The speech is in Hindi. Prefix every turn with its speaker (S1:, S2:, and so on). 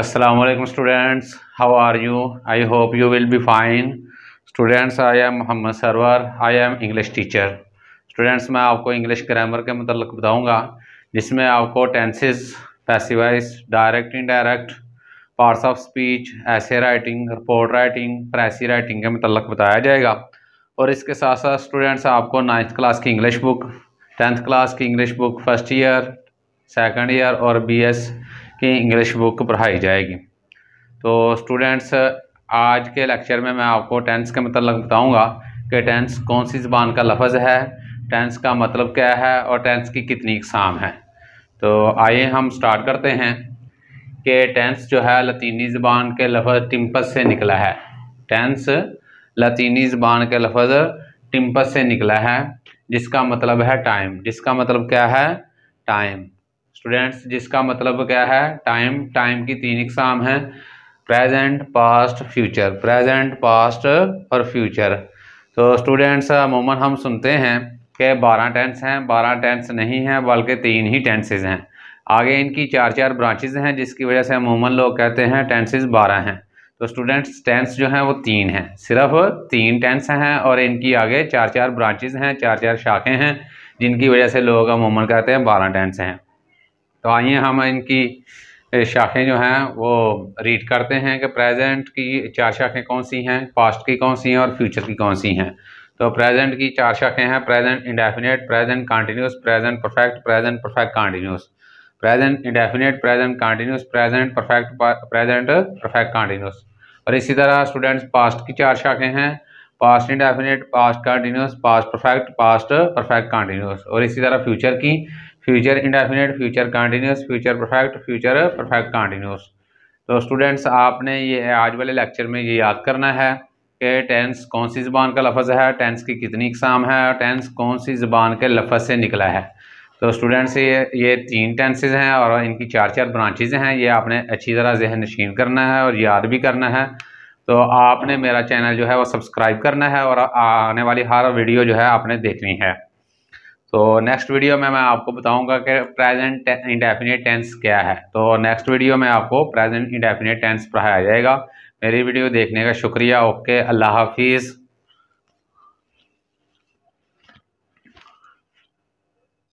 S1: assalamu alaikum students how are you i hope you will be fine students i am mohammad sarwar i am english teacher students मैं आपको english grammar के मतलब बताऊंगा जिसमें आपको tenses passive voice direct indirect parts of speech essay writing report writing pressy writing के मतलब बताया जाएगा और इसके साथ साथ स्टूडेंट्स आपको नाइन्थ क्लास की इंग्लिश बुक टेंथ क्लास की English book first year second year और बीएस की इंग्लिश बुक पढ़ाई जाएगी तो स्टूडेंट्स आज के लेक्चर में मैं आपको टेंस के मतलब बताऊंगा कि टेंस कौन सी ज़बान का लफ्ज़ है टेंस का मतलब क्या है और टेंस की कितनी इकसाम है तो आइए हम स्टार्ट करते हैं कि टेंस जो है लतीनी ज़बान के लफ्ज़ टिम्पस से निकला है टेंस लतीनी ज़बान के लफ्ज़ टिम्पस से निकला है जिसका मतलब है टाइम जिसका मतलब क्या है टाइम स्टूडेंट्स जिसका मतलब क्या है टाइम टाइम की तीन एग्जाम हैं present past future present past और फ्यूचर तो स्टूडेंट्स अमूमन हम सुनते हैं कि बारह टेंस हैं बारह टेंस नहीं हैं बल्कि तीन ही टेंसेज हैं आगे इनकी चार चार ब्रांचेज हैं जिसकी वजह से अमूमन लोग कहते हैं टेंसेज बारह हैं तो स्टूडेंट्स टेंस जो हैं वो तीन हैं सिर्फ तीन टेंस हैं और इनकी आगे चार चार ब्रांचेज हैं चार चार शाखें हैं जिनकी वजह से लोग अमूमन कहते हैं बारह टेंस हैं तो आइए हम इनकी शाखें जो हैं वो रीड करते हैं कि प्रेजेंट की चार शाखें कौन सी हैं पास्ट की कौन सी हैं और फ्यूचर की कौन सी हैं तो प्रेजेंट की चार शाखें हैं present indefinite present continuous present perfect present perfect continuous present indefinite present continuous present perfect present perfect continuous और इसी तरह स्टूडेंट्स पास्ट की चार शाखें हैं past indefinite past continuous past perfect past perfect continuous और इसी तरह फ्यूचर की future indefinite future continuous future perfect future perfect continuous तो स्टूडेंट्स आपने ये आज वाले लेक्चर में ये याद करना है कि टेंस कौन सी ज़बान का लफज है टेंस की कितनी इकसाम है और टेंस कौन सी ज़बान के लफज से निकला है तो स्टूडेंट्स ये ये तीन टेंसेज हैं और इनकी चार चार ब्रांचेज हैं ये आपने अच्छी तरह जहन नशीन करना है और याद भी करना है तो आपने मेरा चैनल जो है वो सब्सक्राइब करना है और आने वाली हर वीडियो जो है आपने देखनी है तो नेक्स्ट वीडियो में मैं आपको बताऊंगा कि प्रेजेंट इंडेफिनेट टेंस क्या है तो नेक्स्ट वीडियो में आपको प्रेजेंट इंडेफिनेट टेंस पढ़ाया जाएगा मेरी वीडियो देखने का शुक्रिया ओके अल्लाह हाफिज़